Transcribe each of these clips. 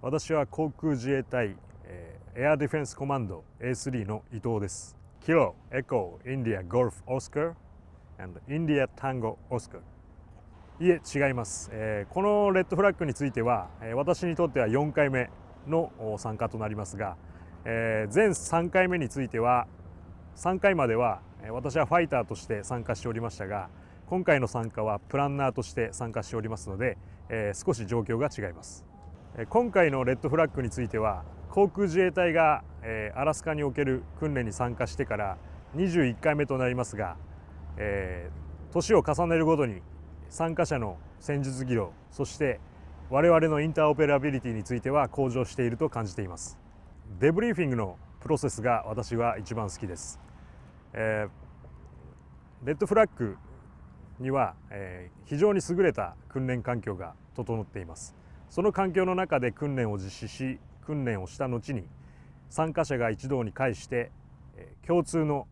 私は航空自衛隊、えー、エアディフェンスコマンド A3 の伊藤です。キロ、エコ、ー、インディア、ゴルフ、オスカー、a インディア、タンゴ、オスカー。いえ、違います、えー。このレッドフラッグについては、えー、私にとっては4回目の参加となりますが、えー、全3回目については、3回までは私はファイターとして参加しておりましたが、今回の参加はプランナーとして参加しておりますので、えー、少し状況が違います。今回のレッドフラッグについては航空自衛隊がアラスカにおける訓練に参加してから21回目となりますが、え年を重ねるごとに参加者の戦術技能そして我々のインターオペラビリティについては向上していると感じていますデブリーフィングのプロセスが私は一番好きです、えー、レッドフラッグには、えー、非常に優れた訓練環境が整っていますその環境の中で訓練を実施し訓練をした後に参加者が一堂に会して共通の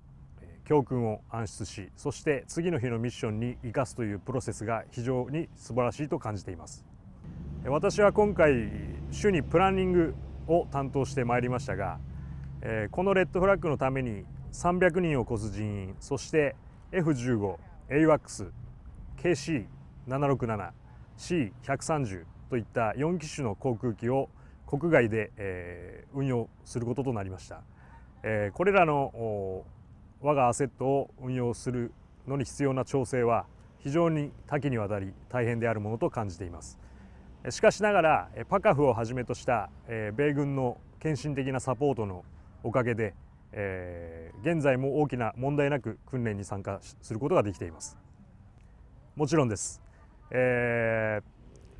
教訓を暗出しそして次の日のミッションに生かすというプロセスが非常に素晴らしいと感じています私は今回主にプランニングを担当してまいりましたがこのレッドフラッグのために300人を超す人員そして F15AWACS KC767C130 といった4機種の航空機を国外で、えー、運用することとなりました、えー、これらの我がアセットを運用するのに必要な調整は非常に多岐にわたり大変であるものと感じていますしかしながらパカフをはじめとしたえ米軍の献身的なサポートのおかげで、えー、現在も大きな問題なく訓練に参加することができていますもちろんです、えー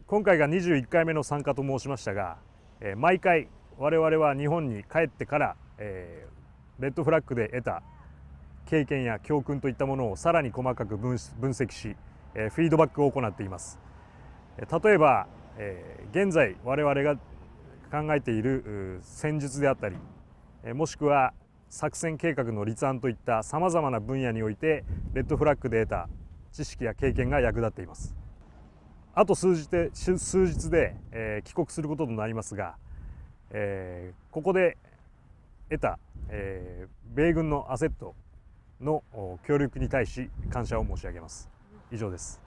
今回が21回目の参加と申しましたが、えー、毎回我々は日本に帰ってから、えー、レッドフラッグで得た経験や教訓といったものをさらに細かく分析し、えー、フィードバックを行っています例えば、えー、現在我々が考えている戦術であったりもしくは作戦計画の立案といったさまざまな分野においてレッドフラッグで得た知識や経験が役立っていますあと数日で数日で、えー、帰国することとなりますが、えー、ここで得た、えー、米軍のアセットの協力に対し感謝を申し上げます以上です